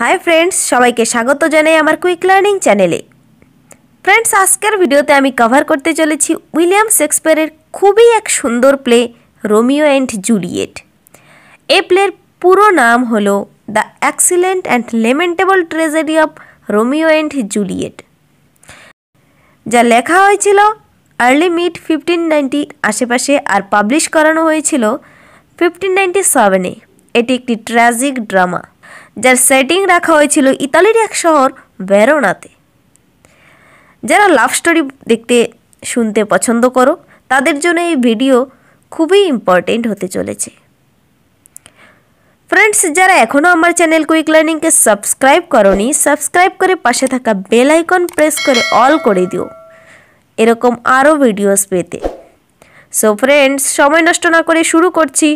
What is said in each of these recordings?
hi friends সবাইকে স্বাগত জানাই আমার কুইক লার্নিং চ্যানেলে ফ্রেন্ডস আজকের ভিডিওতে আমি কভার করতে চলেছি উইলিয়াম শেক্সপিয়ারের খুবই এক সুন্দর প্লে রোমিও অ্যান্ড জুলিয়েট এ প্লের পুরো নাম হল the excellent and lamentable tragedy of Romeo and Juliet যা লেখা হয়েছিল আর্লি মিড ফিফটিন নাইনটির আশেপাশে আর পাবলিশ করানো হয়েছিল ফিফটিন নাইনটি সেভেনে এটি একটি ট্র্যাজিক ড্রামা যার সেটিং রাখা হয়েছিল ইতালির এক শহর বেরোনাতে যারা লাভ স্টোরি দেখতে শুনতে পছন্দ করো তাদের জন্য এই ভিডিও খুবই ইম্পর্টেন্ট হতে চলেছে ফ্রেন্ডস যারা এখনও আমার চ্যানেল কুইক লার্নিংকে সাবস্ক্রাইব করনি সাবস্ক্রাইব করে পাশে থাকা বেল আইকন প্রেস করে অল করে দিও এরকম আরও ভিডিওস পেতে সো ফ্রেন্ডস সময় নষ্ট না করে শুরু করছি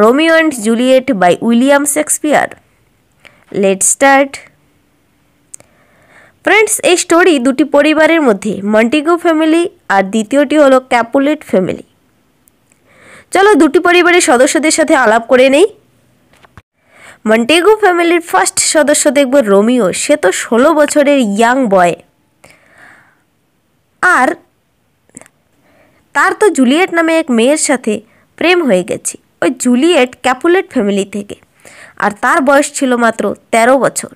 Romeo and Juliet by William Shakespeare let's start friends এই স্টোরি দুটি পরিবারের মধ্যে মন্টিগো ফ্যামিলি আর দ্বিতীয়টি হলো ক্যাপুলেট ফ্যামিলি চলো দুটি পরিবারের সদস্যদের সাথে আলাপ করে নেই মন্টেগো ফ্যামিলির ফার্স্ট সদস্য দেখব রোমিও সে তো ষোলো বছরের ইয়াং বয় আর তার তো জুলিয়েট নামে এক মেয়ের সাথে প্রেম হয়ে গেছে ওই জুলিয়েট ক্যাপুলেট ফ্যামিলি থেকে আর তার বয়স ছিল মাত্র ১৩ বছর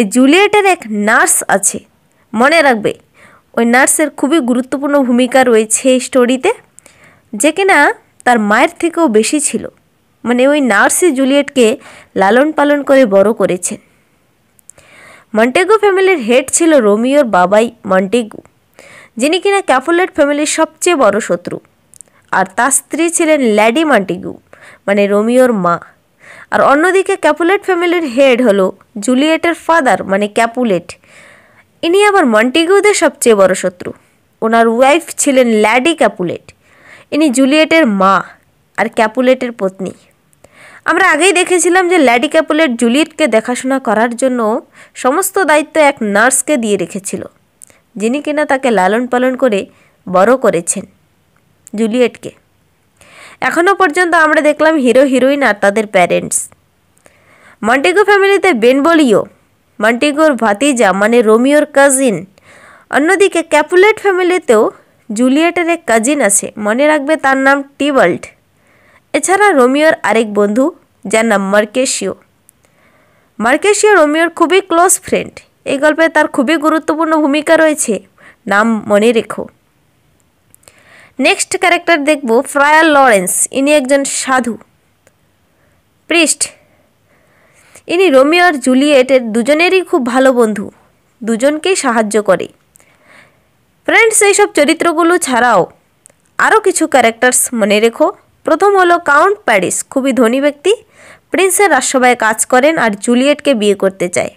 এই জুলিয়েটের এক নার্স আছে মনে রাখবে ওই নার্সের খুবই গুরুত্বপূর্ণ ভূমিকা রয়েছে এই স্টোরিতে যে কিনা তার মায়ের থেকেও বেশি ছিল মানে ওই নার্সই জুলিয়েটকে লালন পালন করে বড় করেছেন মন্টেগু ফ্যামিলির হেড ছিল রোমিওর বাবাই মন্টেগু যিনি কিনা ক্যাফোলেট ফ্যামিলির সবচেয়ে বড় শত্রু আর তার স্ত্রী ছিলেন ল্যাডি মন্টেগু মানে রোমিওর মা আর অন্যদিকে ক্যাপুলেট ফ্যামিলির হেড হলো জুলিয়েটের ফাদার মানে ক্যাপুলেট ইনি আবার মন্টিগুদের সবচেয়ে বড় শত্রু ওনার ওয়াইফ ছিলেন ল্যাডি ক্যাপুলেট ইনি জুলিয়েটের মা আর ক্যাপুলেটের পত্নী আমরা আগেই দেখেছিলাম যে ল্যাডি ক্যাপুলেট জুলিয়েটকে দেখাশোনা করার জন্য সমস্ত দায়িত্ব এক নার্সকে দিয়ে রেখেছিল যিনি কিনা তাকে লালন পালন করে বড় করেছেন জুলিয়েটকে এখনও পর্যন্ত আমরা দেখলাম হিরো হিরোইন আর তাদের প্যারেন্টস মন্টেগো ফ্যামিলিতে বেন বলিও মন্টেগোর ভাতিজা মানে রোমিওর কাজিন অন্যদিকে ক্যাপুলেট ফ্যামিলিতেও জুলিয়েটের এক কাজিন আছে মনে রাখবে তার নাম টিবল্ট এছাড়া রোমিওর আরেক বন্ধু যার নাম মার্কেশিও মার্কেশিও রোমিওর খুবই ক্লোজ ফ্রেন্ড এই গল্পে তার খুবই গুরুত্বপূর্ণ ভূমিকা রয়েছে নাম মনে রেখো নেক্সট ক্যারেক্টার দেখব ফ্রায়ার লরেন্স ইনি একজন সাধু পৃষ্ঠ ইনি রোমিও আর জুলিয়েটের দুজনেরই খুব ভালো বন্ধু দুজনকেই সাহায্য করে ফ্রেন্ডস এইসব চরিত্রগুলো ছাড়াও আরও কিছু ক্যারেক্টার্স মনে রেখো প্রথম হলো কাউন্ট প্যারিস খুবই ধনী ব্যক্তি প্রিন্সের রাজসভায় কাজ করেন আর জুলিয়েটকে বিয়ে করতে চায়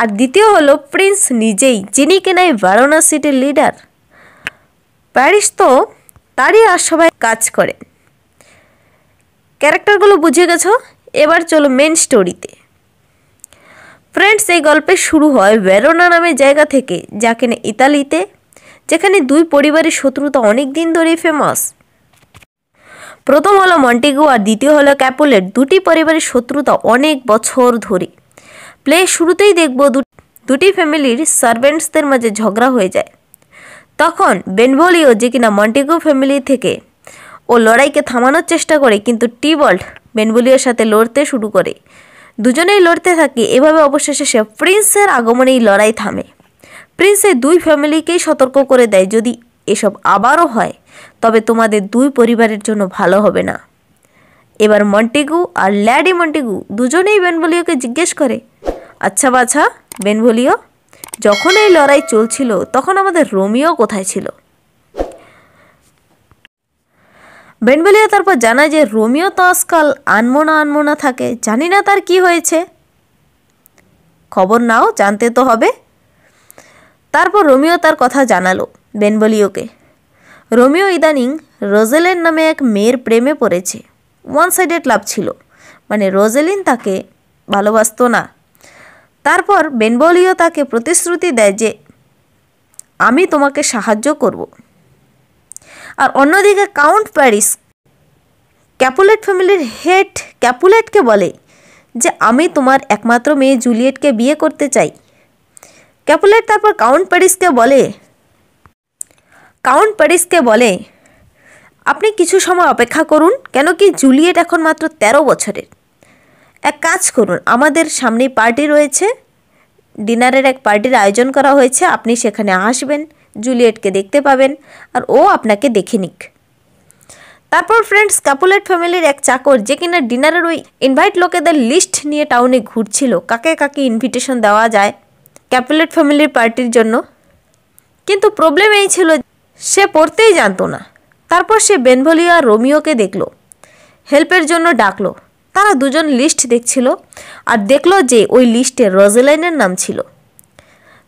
আর দ্বিতীয় হলো প্রিন্স নিজেই যিনি কেনায় এই সিটির লিডার প্যারিস তো তারই আর সবাই কাজ করে ক্যারেক্টারগুলো বুঝে গেছো এবার চলো মেন স্টোরিতে ফ্রেন্ডস এই গল্পে শুরু হয় ভেরোনা নামে জায়গা থেকে যাকে না ইতালিতে যেখানে দুই পরিবারের শত্রুতা অনেক দিন ধরেই ফেমাস প্রথম হলো মন্টেগো আর দ্বিতীয় হলো ক্যাপুলেট দুটি পরিবারের শত্রুতা অনেক বছর ধরে প্লে শুরুতেই দেখব দুটি ফ্যামিলির সার্ভেন্টসদের মাঝে ঝগড়া হয়ে যায় তখন বেনভোলিও যে কিনা মন্টেগু ফ্যামিলি থেকে ও লড়াইকে থামানোর চেষ্টা করে কিন্তু টিবল্ট বেনভোলিওর সাথে লড়তে শুরু করে দুজনেই লড়তে থাকে এভাবে অবশেষে সে প্রিন্সের আগমনেই লড়াই থামে প্রিন্সের দুই ফ্যামিলিকেই সতর্ক করে দেয় যদি এসব আবারও হয় তবে তোমাদের দুই পরিবারের জন্য ভালো হবে না এবার মন্টেগু আর ল্যাডি মন্টেগু দুজনেই বেনভোলিওকে জিজ্ঞেস করে আচ্ছা বাছা বেনভোলিও যখন এই লড়াই চলছিল তখন আমাদের রোমিও কোথায় ছিল বেনবেলিয়া তারপর জানায় যে রোমিও তো আজকাল আনমোনা আনমোনা থাকে জানি না তার কি হয়েছে খবর নাও জানতে তো হবে তারপর রোমিও তার কথা জানালো বেনবলিওকে রোমিও ইদানিং রোজেলেন নামে এক মেয়ের প্রেমে পড়েছে ওয়ান সাইডেড লাভ ছিল মানে রোজেলিন তাকে ভালোবাসত না তারপর বেনবলিও তাকে প্রতিশ্রুতি দেয় যে আমি তোমাকে সাহায্য করব আর অন্যদিকে কাউন্ট প্যারিস ক্যাপুলেট ফ্যামিলির হেড ক্যাপুলেটকে বলে যে আমি তোমার একমাত্র মেয়ে জুলিয়েটকে বিয়ে করতে চাই ক্যাপুলেট তারপর কাউন্ট প্যারিসকে বলে কাউন্ট প্যারিসকে বলে আপনি কিছু সময় অপেক্ষা করুন কেন কি জুলিয়েট এখন মাত্র তেরো বছরের এক কাজ করুন আমাদের সামনে পার্টি রয়েছে ডিনারের এক পার্টির আয়োজন করা হয়েছে আপনি সেখানে আসবেন জুলিয়েটকে দেখতে পাবেন আর ও আপনাকে দেখে নিক তারপর ফ্রেন্ডস কাপুলেট ফ্যামিলির এক চাকর যে কিনা ডিনারের ওই ইনভাইট লোকেদের লিস্ট নিয়ে টাউনে ঘুরছিল কাকে কাকে ইনভিটেশন দেওয়া যায় ক্যাপুলেট ফ্যামিলির পার্টির জন্য কিন্তু প্রবলেম এই ছিল সে পড়তেই জানতো না তারপর সে বেনভলিয়া রোমিওকে দেখল হেল্পের জন্য ডাকলো তারা দুজন লিস্ট দেখছিল আর দেখল যে ওই লিস্টে রজেলাইনের নাম ছিল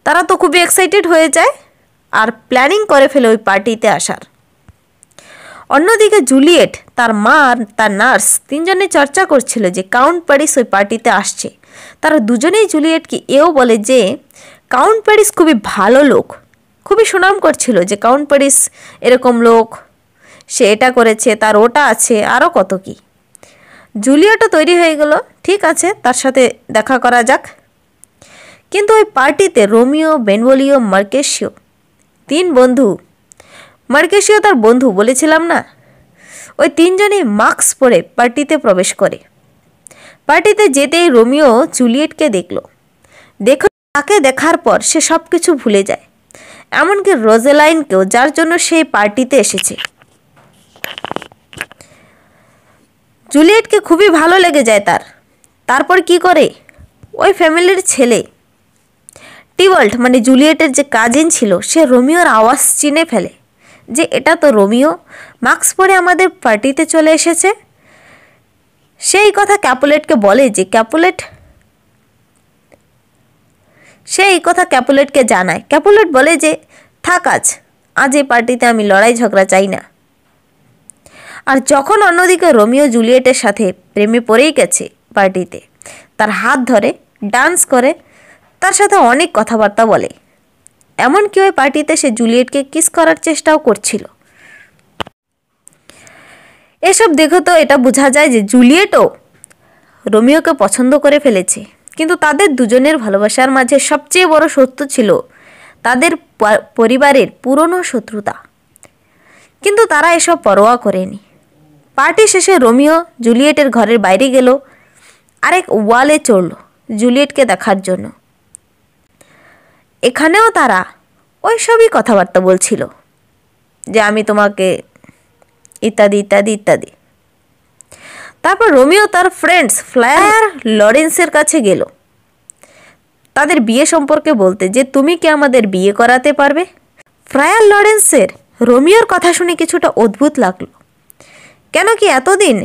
তারা তো খুবই এক্সাইটেড হয়ে যায় আর প্ল্যানিং করে ফেলে ওই পার্টিতে আসার অন্যদিকে জুলিয়েট তার মা আর তার নার্স তিনজনে চর্চা করছিল যে কাউন্ট প্যারিস ওই পার্টিতে আসছে তারা দুজনেই জুলিয়েটকে এও বলে যে কাউন্ট প্যারিস খুবই ভালো লোক খুবই সুনাম করছিল যে কাউন্ট প্যারিস এরকম লোক সে এটা করেছে তার ওটা আছে আরও কত কী জুলিয়াটা তৈরি হয়ে গেল ঠিক আছে তার সাথে দেখা করা যাক কিন্তু ওই পার্টিতে রোমিও বেনবলিও মার্কেশিও তিন বন্ধু মার্কেশিও তার বন্ধু বলেছিলাম না ওই তিনজনেই মাস্ক পরে পার্টিতে প্রবেশ করে পার্টিতে যেতেই রোমিও জুলিয়েটকে দেখল দেখ তাকে দেখার পর সে সব কিছু ভুলে যায় এমনকি রোজেলাইনকেও যার জন্য সেই পার্টিতে এসেছে জুলিয়েটকে খুবই ভালো লেগে যায় তার তারপর কি করে ওই ফ্যামিলির ছেলে টিওয়াল্ট মানে জুলিয়েটের যে কাজিন ছিল সে রোমিওর আওয়াজ চিনে ফেলে যে এটা তো রোমিও মাস্ক পরে আমাদের পার্টিতে চলে এসেছে সেই কথা ক্যাপুলেটকে বলে যে ক্যাপুলেট সে এই কথা ক্যাপুলেটকে জানায় ক্যাপুলেট বলে যে থাক আজ আজ এই পার্টিতে আমি লড়াই ঝগড়া চাই না আর যখন অন্যদিকে রোমিও জুলিয়েটের সাথে প্রেমে পড়েই গেছে পার্টিতে তার হাত ধরে ডান্স করে তার সাথে অনেক কথাবার্তা বলে এমনকি ওই পার্টিতে সে জুলিয়েটকে কিস করার চেষ্টাও করছিল এসব দেখে তো এটা বোঝা যায় যে জুলিয়েটও রোমিওকে পছন্দ করে ফেলেছে কিন্তু তাদের দুজনের ভালোবাসার মাঝে সবচেয়ে বড় সত্য ছিল তাদের পরিবারের পুরনো শত্রুতা কিন্তু তারা এসব পরোয়া করেনি পার্টি শেষে রোমিও জুলিয়েটের ঘরের বাইরে গেল আরেক ওয়ালে চড়ল জুলিয়েটকে দেখার জন্য এখানেও তারা ওই সবই কথাবার্তা বলছিল যে আমি তোমাকে ইত্যাদি ইত্যাদি ইত্যাদি তারপর রোমিও তার ফ্রেন্ডস ফ্লায়ার লরেন্সের কাছে গেল তাদের বিয়ে সম্পর্কে বলতে যে তুমি কি আমাদের বিয়ে করাতে পারবে ফ্রায়ার লরেন্সের রোমিওর কথা শুনে কিছুটা অদ্ভুত লাগলো কেন কি এতদিন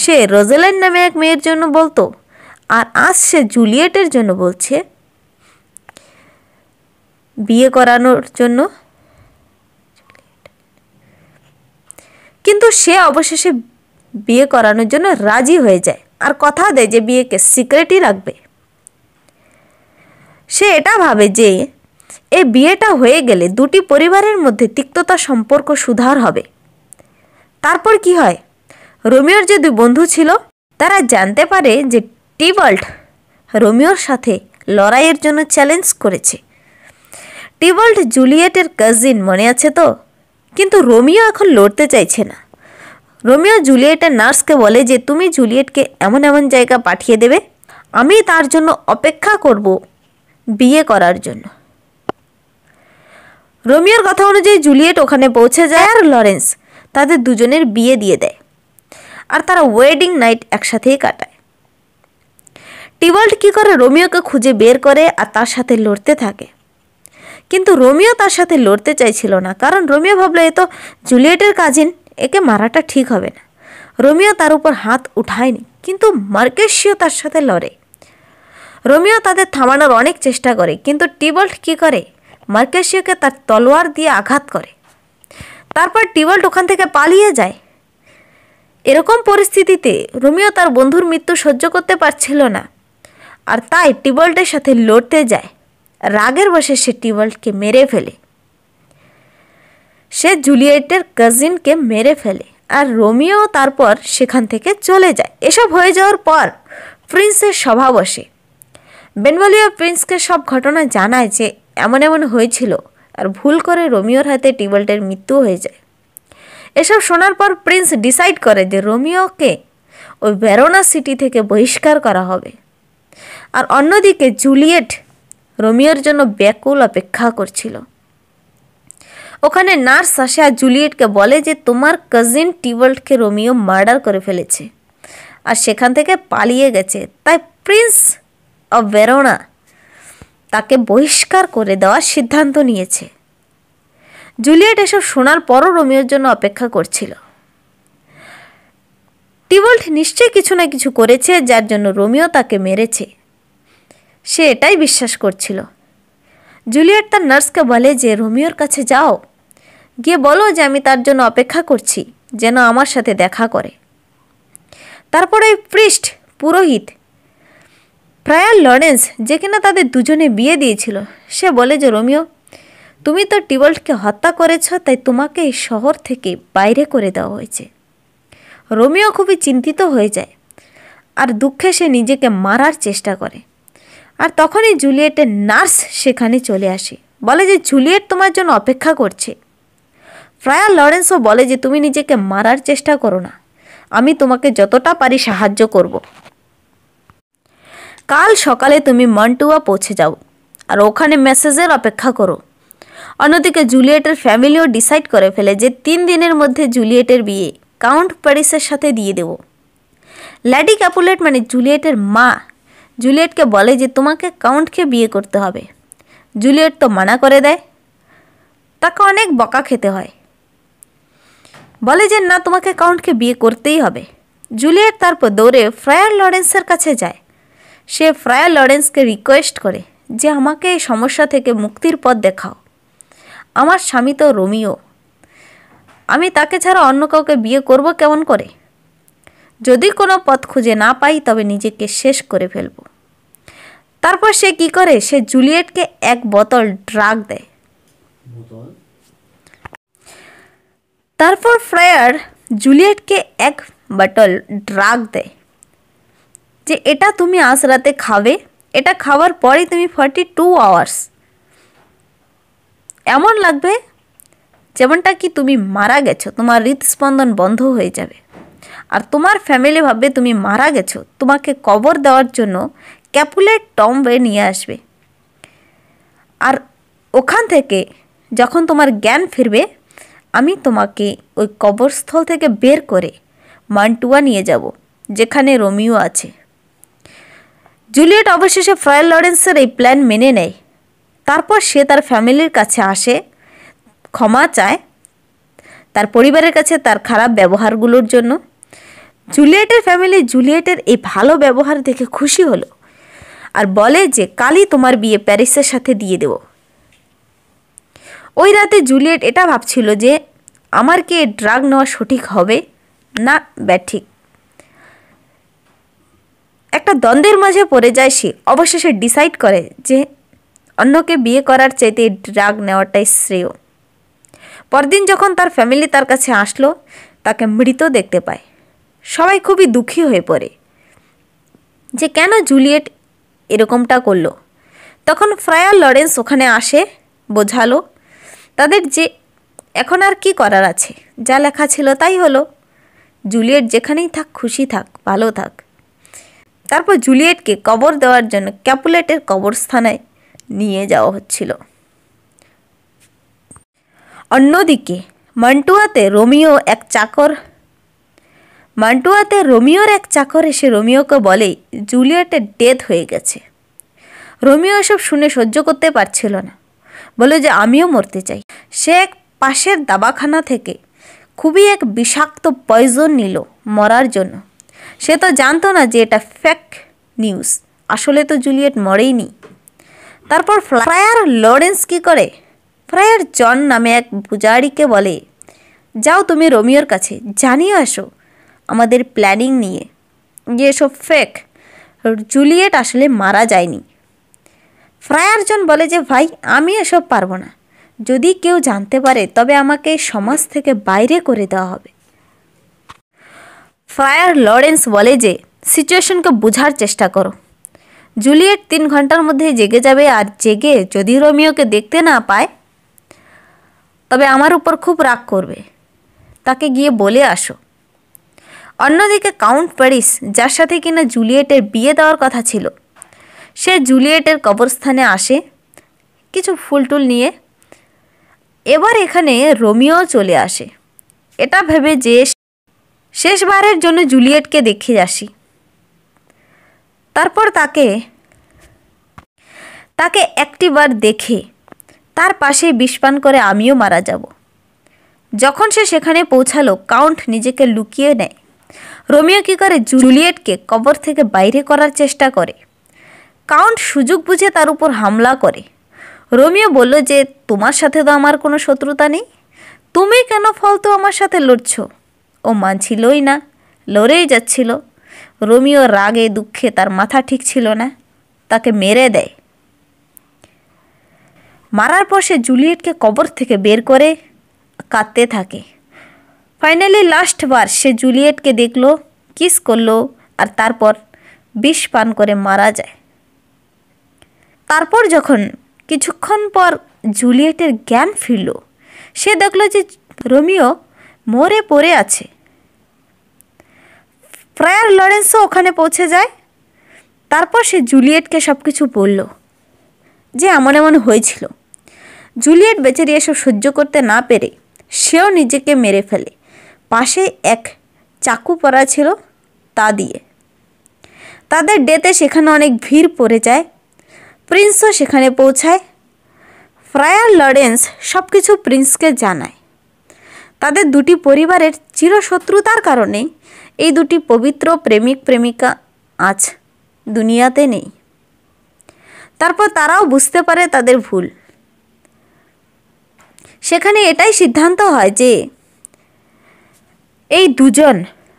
সে রোজেলাইন নামে এক মেয়ের জন্য বলতো আর আজ সে জুলিয়েটের জন্য বলছে বিয়ে করানোর জন্য কিন্তু সে অবশেষে বিয়ে করানোর জন্য রাজি হয়ে যায় আর কথা দেয় যে বিয়েকে সিক্রেটই রাখবে সে এটা ভাবে যে এ বিয়েটা হয়ে গেলে দুটি পরিবারের মধ্যে তিক্ততা সম্পর্ক সুধার হবে তারপর কি হয় রোমিওর যে দুই বন্ধু ছিল তারা জানতে পারে যে টিবল্ট রোমিওর সাথে লড়াইয়ের জন্য চ্যালেঞ্জ করেছে টিবল্ট জুলিয়েটের কাজিন মনে আছে তো কিন্তু রোমিও এখন লড়তে চাইছে না রোমিও জুলিয়েটের নার্সকে বলে যে তুমি জুলিয়েটকে এমন এমন জায়গা পাঠিয়ে দেবে আমি তার জন্য অপেক্ষা করব বিয়ে করার জন্য রোমিওর কথা অনুযায়ী জুলিয়েট ওখানে পৌঁছে যায় আর লরেন্স তাদের দুজনের বিয়ে দিয়ে দেয় আর তারা ওয়েডিং নাইট একসাথেই কাটায় টিবল্ট কী করে রোমিওকে খুঁজে বের করে আর তার সাথে লড়তে থাকে কিন্তু রোমিও তার সাথে লড়তে চাইছিল না কারণ রোমিও ভাবলো এ তো জুলিয়েটের কাজিন একে মারাটা ঠিক হবে না রোমিও তার উপর হাত উঠায়নি কিন্তু মার্কেশিও তার সাথে লড়ে রোমিও তাদের থামানোর অনেক চেষ্টা করে কিন্তু টিবল্ট কী করে মার্কেশিওকে তার তলোয়ার দিয়ে আঘাত করে তারপর টিওয়েল্ট ওখান থেকে পালিয়ে যায় এরকম পরিস্থিতিতে রোমিও তার বন্ধুর মৃত্যু সহ্য করতে পারছিল না আর তাই টিবল্টের সাথে লড়তে যায় রাগের বসে সে টিবল্টকে মেরে ফেলে সে জুলিয়েটের কাজিনকে মেরে ফেলে আর রোমিও তারপর সেখান থেকে চলে যায় এসব হয়ে যাওয়ার পর প্রিন্সের সভা বসে বেনবলীয় প্রিন্সকে সব ঘটনা জানায় যে এমন এমন হয়েছিল আর ভুল করে রোমিওর হাতে টিবল্টের মৃত্যু হয়ে যায় এসব শোনার পর প্রিন্স ডিসাইড করে যে রোমিওকে ওই বেরোনা সিটি থেকে বহিষ্কার করা হবে আর অন্যদিকে জুলিয়েট রোমিওর জন্য ব্যাকুল অপেক্ষা করছিল ওখানে নার্স আসে আর জুলিয়েটকে বলে যে তোমার কাজিন টিবল্টকে রোমিও মার্ডার করে ফেলেছে আর সেখান থেকে পালিয়ে গেছে তাই প্রিন্স অব বেরোনা তাকে বহিষ্কার করে দেওয়ার সিদ্ধান্ত নিয়েছে জুলিয়েট এসব শোনার পরও রোমিওর জন্য অপেক্ষা করছিল টিবল্ট নিশ্চয়ই কিছু না কিছু করেছে যার জন্য রোমিও তাকে মেরেছে সে এটাই বিশ্বাস করছিল জুলিয়েট তার নার্সকে বলে যে রোমিওর কাছে যাও গিয়ে বলো যে আমি তার জন্য অপেক্ষা করছি যেন আমার সাথে দেখা করে তারপরে ওই পৃষ্ঠ পুরোহিত ফ্রায়ার লরেন্স যে কিনা তাদের দুজনে বিয়ে দিয়েছিল সে বলে যে রোমিও তুমি তো টিবল্টকে হত্যা করেছ তাই তোমাকে এই শহর থেকে বাইরে করে দেওয়া হয়েছে রোমিও খুবই চিন্তিত হয়ে যায় আর দুঃখে সে নিজেকে মারার চেষ্টা করে আর তখনই জুলিয়েটের নার্স সেখানে চলে আসে বলে যে জুলিয়েট তোমার জন্য অপেক্ষা করছে ফ্রায়ার লরেন্সও বলে যে তুমি নিজেকে মারার চেষ্টা করো না আমি তোমাকে যতটা পারি সাহায্য করব কাল সকালে তুমি মন্টুয়া পৌঁছে যাও আর ওখানে মেসেজের অপেক্ষা করো অন্যদিকে জুলিয়েটের ফ্যামিলিও ডিসাইড করে ফেলে যে তিন দিনের মধ্যে জুলিয়েটের বিয়ে কাউন্ট প্যারিসের সাথে দিয়ে দেব ল্যাডি ক্যাপুলেট মানে জুলিয়েটের মা জুলিয়েটকে বলে যে তোমাকে কাউন্টকে বিয়ে করতে হবে জুলিয়েট তো মানা করে দেয় তাকে অনেক বকা খেতে হয় বলে যে না তোমাকে কাউন্টকে বিয়ে করতেই হবে জুলিয়েট তারপর দৌড়ে ফ্রায়ার লরেন্সের কাছে যায় সে ফ্রায়া লরেন্সকে রিকোয়েস্ট করে যে আমাকে এই সমস্যা থেকে মুক্তির পথ দেখাও আমার স্বামী তো রোমিও আমি তাকে ছাড়া অন্য কাউকে বিয়ে করব কেমন করে যদি কোনো পথ খুঁজে না পাই তবে নিজেকে শেষ করে ফেলব তারপর সে কি করে সে জুলিয়েটকে এক বোতল ড্রাগ দেয় তারপর ফ্রায়ার জুলিয়েটকে এক বটল ড্রাগ দেয় যে এটা তুমি আজ রাতে খাবে এটা খাওয়ার পরেই তুমি ফর্টি টু আওয়ার্স এমন লাগবে যেমনটা কি তুমি মারা গেছো তোমার হৃদস্পন্দন বন্ধ হয়ে যাবে আর তোমার ফ্যামিলি ভাববে তুমি মারা গেছো তোমাকে কবর দেওয়ার জন্য ক্যাপুলেট টম্বে নিয়ে আসবে আর ওখান থেকে যখন তোমার জ্ঞান ফিরবে আমি তোমাকে ওই কবরস্থল থেকে বের করে মান্টুয়া নিয়ে যাব যেখানে রোমিও আছে জুলিয়েট অবশেষে ফ্রয়েল লরেন্সের এই প্ল্যান মেনে নেয় তারপর সে তার ফ্যামিলির কাছে আসে ক্ষমা চায় তার পরিবারের কাছে তার খারাপ ব্যবহারগুলোর জন্য জুলিয়েটের ফ্যামিলি জুলিয়েটের এই ভালো ব্যবহার দেখে খুশি হলো আর বলে যে কালই তোমার বিয়ে প্যারিসের সাথে দিয়ে দেব ওই রাতে জুলিয়েট এটা ভাবছিল যে আমার কি ড্রাগ নেওয়া সঠিক হবে না ব্যাঠিক একটা দ্বন্দ্বের মাঝে পড়ে যায় সে অবশেষে ডিসাইড করে যে অন্যকে বিয়ে করার চাইতে ড্রাগ নেওয়াটাই শ্রেয় পরদিন যখন তার ফ্যামিলি তার কাছে আসলো তাকে মৃত দেখতে পায় সবাই খুবই দুঃখী হয়ে পড়ে যে কেন জুলিয়েট এরকমটা করলো তখন ফ্রায়ার লরেন্স ওখানে আসে বোঝালো তাদের যে এখন আর কি করার আছে যা লেখা ছিল তাই হলো জুলিয়েট যেখানেই থাক খুশি থাক ভালো থাক তারপর জুলিয়েটকে কবর দেওয়ার জন্য ক্যাপুলেটের কবরস্থানে নিয়ে যাওয়া হচ্ছিল অন্যদিকে মান্টুয়াতে রোমিও এক চাকর মান্টুয়াতে রোমিওর এক চাকর এসে রোমিওকে বলে জুলিয়েটের ডেথ হয়ে গেছে রোমিও এসব শুনে সহ্য করতে পারছিল না বলে যে আমিও মরতে চাই সে এক পাশের দাবাখানা থেকে খুবই এক বিষাক্ত পয়জন নিল মরার জন্য সে তো জানতো না যে এটা ফ্যাক নিউজ আসলে তো জুলিয়েট মরেইনি তারপর ফ্রায়ার লরেন্স কী করে ফ্রায়ার জন নামে এক পূজারিকে বলে যাও তুমি রোমিওর কাছে জানিয়ে আসো আমাদের প্ল্যানিং নিয়ে যে এসব ফেক জুলিয়েট আসলে মারা যায়নি ফ্রায়ার জন বলে যে ভাই আমি এসব পারবো না যদি কেউ জানতে পারে তবে আমাকে সমাজ থেকে বাইরে করে দেওয়া হবে ফায়ার লরেন্স বলে যে সিচুয়েশনকে বোঝার চেষ্টা করো জুলিয়েট তিন ঘন্টার মধ্যে জেগে যাবে আর জেগে যদি রোমিওকে দেখতে না পায় তবে আমার উপর খুব রাগ করবে তাকে গিয়ে বলে আসো অন্যদিকে কাউন্ট প্যারিস যার সাথে কিনা জুলিয়েটের বিয়ে দেওয়ার কথা ছিল সে জুলিয়েটের কবরস্থানে আসে কিছু ফুলটুল নিয়ে এবার এখানে রোমিও চলে আসে এটা ভেবে যে শেষবারের জন্য জুলিয়েটকে দেখে আসি তারপর তাকে তাকে একটিবার দেখে তার পাশে বিষপান করে আমিও মারা যাব যখন সে সেখানে পৌঁছালো কাউন্ট নিজেকে লুকিয়ে নেয় রোমিও কী করে জুলিয়েটকে কবর থেকে বাইরে করার চেষ্টা করে কাউন্ট সুযোগ বুঝে তার উপর হামলা করে রোমিও বলল যে তোমার সাথে তো আমার কোনো শত্রুতা নেই তুমি কেন ফলতো আমার সাথে লড়ছো ও মানছিলই না লড়েই যাচ্ছিল রোমিও রাগে দুঃখে তার মাথা ঠিক ছিল না তাকে মেরে দেয় মারার পর সে জুলিয়েটকে কবর থেকে বের করে কাঁদতে থাকে ফাইনালি লাস্টবার সে জুলিয়েটকে দেখল কিস করলো আর তারপর বিষ পান করে মারা যায় তারপর যখন কিছুক্ষণ পর জুলিয়েটের জ্ঞান ফিরল সে দেখল যে রোমিও মোরে পড়ে আছে ফ্রায়ার লরেন্সও ওখানে পৌঁছে যায় তারপর সে জুলিয়েটকে সব কিছু বলল যে এমন এমন হয়েছিল জুলিয়েট বেচারি এসব সহ্য করতে না পেরে সেও নিজেকে মেরে ফেলে পাশে এক চাকু পরা ছিল তা দিয়ে তাদের ডেতে সেখানে অনেক ভিড় পড়ে যায় প্রিন্সও সেখানে পৌঁছায় ফ্রায়ার লরেন্স সব কিছু প্রিন্সকে জানায় তাদের দুটি পরিবারের চিরশত্রুতার কারণে এই দুটি পবিত্র প্রেমিক প্রেমিকা আজ দুনিয়াতে নেই তারপর তারাও বুঝতে পারে তাদের ভুল সেখানে এটাই সিদ্ধান্ত হয় যে এই দুজন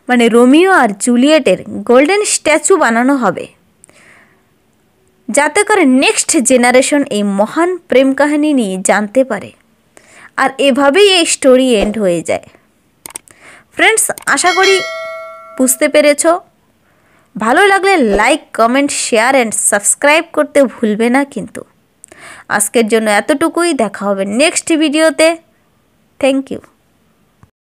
মানে রোমিও আর জুলিয়েটের গোল্ডেন স্ট্যাচু বানানো হবে যাতে করে নেক্সট জেনারেশন এই মহান প্রেম কাহিনী নিয়ে জানতে পারে আর এভাবেই এই স্টোরি এন্ড হয়ে যায় ফ্রেন্ডস আশা করি বুঝতে পেরেছ ভালো লাগলে like comment share and subscribe করতে ভুলবে না কিন্তু আজকের জন্য এতটুকুই দেখা হবে নেক্সট ভিডিওতে থ্যাংক ইউ